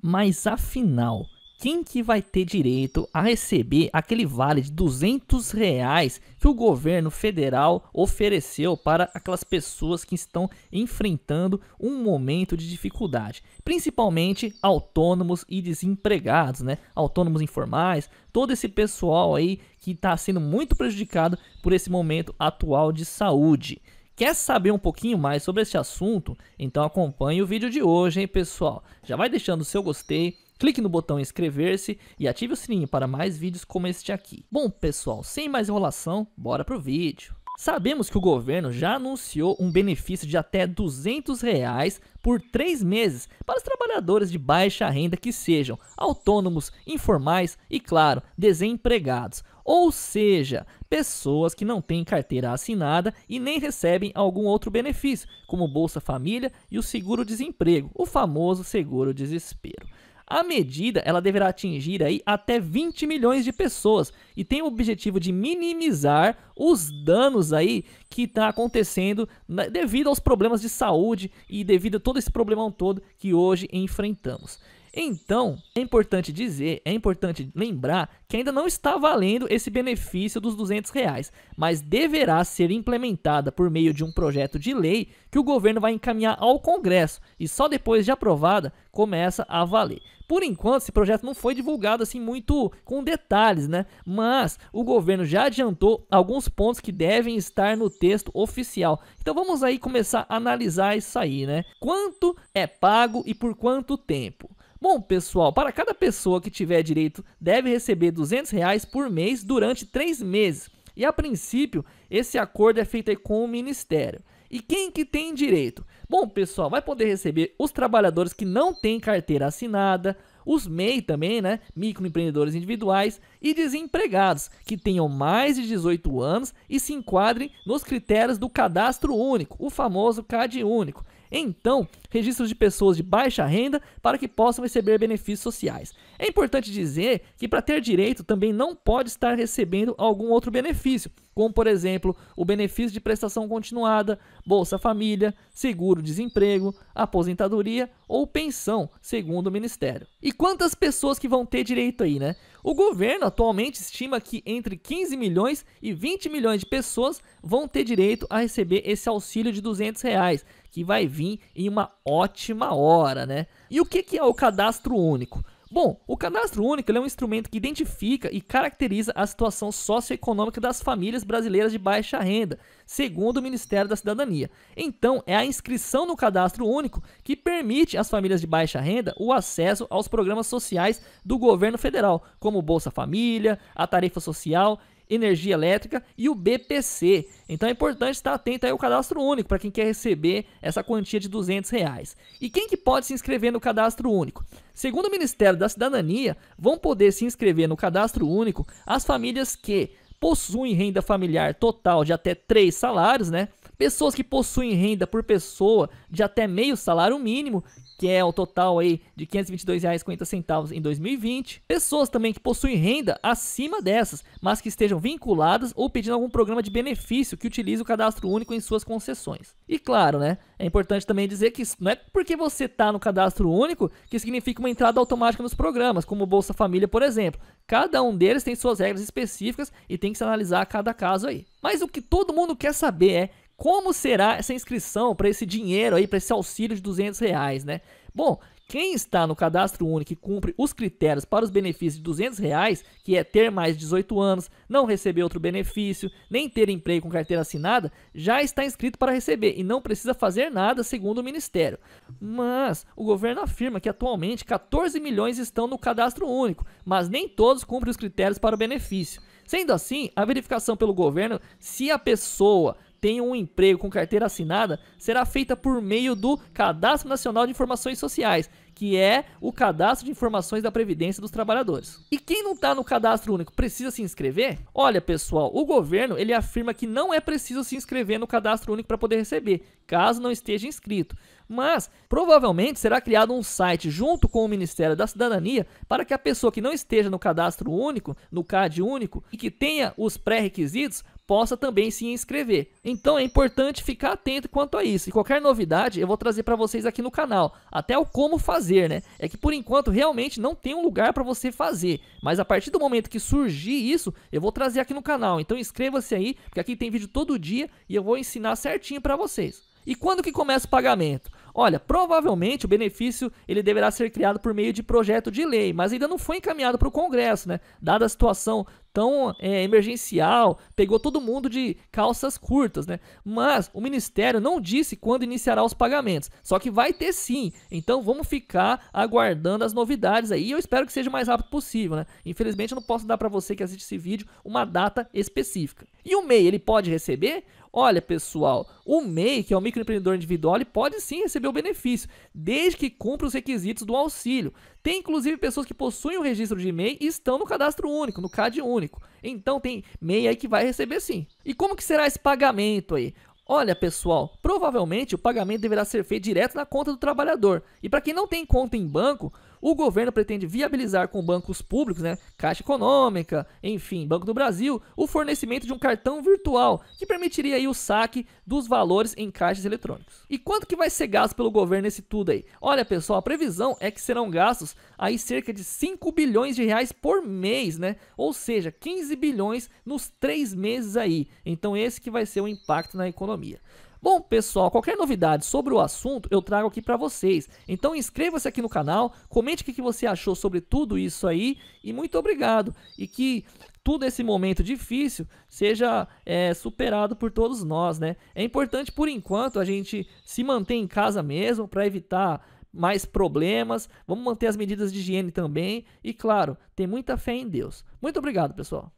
Mas afinal, quem que vai ter direito a receber aquele vale de 200 reais que o governo federal ofereceu para aquelas pessoas que estão enfrentando um momento de dificuldade, principalmente autônomos e desempregados, né? Autônomos informais, todo esse pessoal aí que está sendo muito prejudicado por esse momento atual de saúde. Quer saber um pouquinho mais sobre este assunto? Então acompanhe o vídeo de hoje, hein, pessoal? Já vai deixando o seu gostei, clique no botão inscrever-se e ative o sininho para mais vídeos como este aqui. Bom, pessoal, sem mais enrolação, bora pro vídeo. Sabemos que o governo já anunciou um benefício de até 200 reais por três meses para os trabalhadores de baixa renda que sejam autônomos, informais e, claro, desempregados ou seja, pessoas que não têm carteira assinada e nem recebem algum outro benefício, como Bolsa Família e o seguro-desemprego, o famoso seguro-desespero. A medida ela deverá atingir aí até 20 milhões de pessoas e tem o objetivo de minimizar os danos aí que está acontecendo devido aos problemas de saúde e devido a todo esse problemão todo que hoje enfrentamos. Então, é importante dizer, é importante lembrar que ainda não está valendo esse benefício dos 200 reais, mas deverá ser implementada por meio de um projeto de lei que o governo vai encaminhar ao Congresso e só depois de aprovada começa a valer. Por enquanto, esse projeto não foi divulgado assim muito com detalhes, né? Mas o governo já adiantou alguns pontos que devem estar no texto oficial. Então vamos aí começar a analisar isso aí, né? Quanto é pago e por quanto tempo? Bom, pessoal, para cada pessoa que tiver direito, deve receber R$ 200 reais por mês durante três meses. E a princípio, esse acordo é feito com o Ministério. E quem que tem direito? Bom, pessoal, vai poder receber os trabalhadores que não têm carteira assinada, os MEI também, né? Microempreendedores individuais e desempregados que tenham mais de 18 anos e se enquadrem nos critérios do cadastro único, o famoso CAD único então registros de pessoas de baixa renda para que possam receber benefícios sociais. É importante dizer que para ter direito também não pode estar recebendo algum outro benefício, como por exemplo o benefício de prestação continuada, Bolsa Família, seguro-desemprego, aposentadoria ou pensão, segundo o Ministério. E quantas pessoas que vão ter direito aí, né? O governo atualmente estima que entre 15 milhões e 20 milhões de pessoas vão ter direito a receber esse auxílio de 200 reais, que vai vir em uma ótima hora, né? E o que é o cadastro único? Bom, o cadastro único é um instrumento que identifica e caracteriza a situação socioeconômica das famílias brasileiras de baixa renda, segundo o Ministério da Cidadania. Então, é a inscrição no cadastro único que permite às famílias de baixa renda o acesso aos programas sociais do governo federal, como Bolsa Família, a tarifa social energia elétrica e o BPC. Então é importante estar atento ao cadastro único para quem quer receber essa quantia de 200 reais. E quem que pode se inscrever no cadastro único? Segundo o Ministério da Cidadania, vão poder se inscrever no cadastro único as famílias que possuem renda familiar total de até três salários, né? Pessoas que possuem renda por pessoa de até meio salário mínimo, que é o total aí de R$ 522,50 em 2020. Pessoas também que possuem renda acima dessas, mas que estejam vinculadas ou pedindo algum programa de benefício que utilize o cadastro único em suas concessões. E claro, né? É importante também dizer que não é porque você está no cadastro único que significa uma entrada automática nos programas, como o Bolsa Família, por exemplo. Cada um deles tem suas regras específicas e tem que se analisar cada caso aí. Mas o que todo mundo quer saber é como será essa inscrição para esse dinheiro aí, para esse auxílio de 200 reais, né? Bom, quem está no cadastro único e cumpre os critérios para os benefícios de 200 reais, que é ter mais de 18 anos, não receber outro benefício, nem ter emprego com carteira assinada, já está inscrito para receber e não precisa fazer nada, segundo o Ministério. Mas o governo afirma que atualmente 14 milhões estão no cadastro único, mas nem todos cumprem os critérios para o benefício. Sendo assim, a verificação pelo governo se a pessoa tenham um emprego com carteira assinada será feita por meio do Cadastro Nacional de Informações Sociais, que é o cadastro de informações da Previdência dos Trabalhadores. E quem não está no cadastro único precisa se inscrever? Olha, pessoal, o governo ele afirma que não é preciso se inscrever no cadastro único para poder receber, caso não esteja inscrito mas provavelmente será criado um site junto com o Ministério da Cidadania para que a pessoa que não esteja no cadastro único, no CAD único, e que tenha os pré-requisitos possa também se inscrever. Então é importante ficar atento quanto a isso. E qualquer novidade eu vou trazer para vocês aqui no canal, até o como fazer, né? É que por enquanto realmente não tem um lugar para você fazer, mas a partir do momento que surgir isso, eu vou trazer aqui no canal. Então inscreva-se aí, porque aqui tem vídeo todo dia e eu vou ensinar certinho para vocês. E quando que começa o pagamento? Olha, provavelmente o benefício ele deverá ser criado por meio de projeto de lei, mas ainda não foi encaminhado para o Congresso, né? Dada a situação tão é, emergencial, pegou todo mundo de calças curtas, né? Mas o Ministério não disse quando iniciará os pagamentos, só que vai ter sim. Então vamos ficar aguardando as novidades aí. Eu espero que seja o mais rápido possível, né? Infelizmente eu não posso dar para você que assiste esse vídeo uma data específica. E o MEI, ele pode receber? Olha, pessoal, o MEI, que é o microempreendedor individual, ele pode sim receber o benefício, desde que cumpra os requisitos do auxílio. Tem inclusive pessoas que possuem o registro de MEI e estão no cadastro único, no CAD único. Então tem MEI aí que vai receber sim. E como que será esse pagamento aí? Olha, pessoal, provavelmente o pagamento deverá ser feito direto na conta do trabalhador. E para quem não tem conta em banco, o governo pretende viabilizar com bancos públicos, né, Caixa Econômica, enfim, Banco do Brasil, o fornecimento de um cartão virtual que permitiria aí o saque dos valores em caixas eletrônicos. E quanto que vai ser gasto pelo governo nesse tudo aí? Olha, pessoal, a previsão é que serão gastos aí cerca de 5 bilhões de reais por mês, né? Ou seja, 15 bilhões nos três meses aí. Então esse que vai ser o impacto na economia. Bom, pessoal, qualquer novidade sobre o assunto eu trago aqui para vocês. Então inscreva-se aqui no canal, comente o que você achou sobre tudo isso aí e muito obrigado. E que tudo esse momento difícil seja é, superado por todos nós, né? É importante, por enquanto, a gente se manter em casa mesmo para evitar mais problemas. Vamos manter as medidas de higiene também e, claro, ter muita fé em Deus. Muito obrigado, pessoal.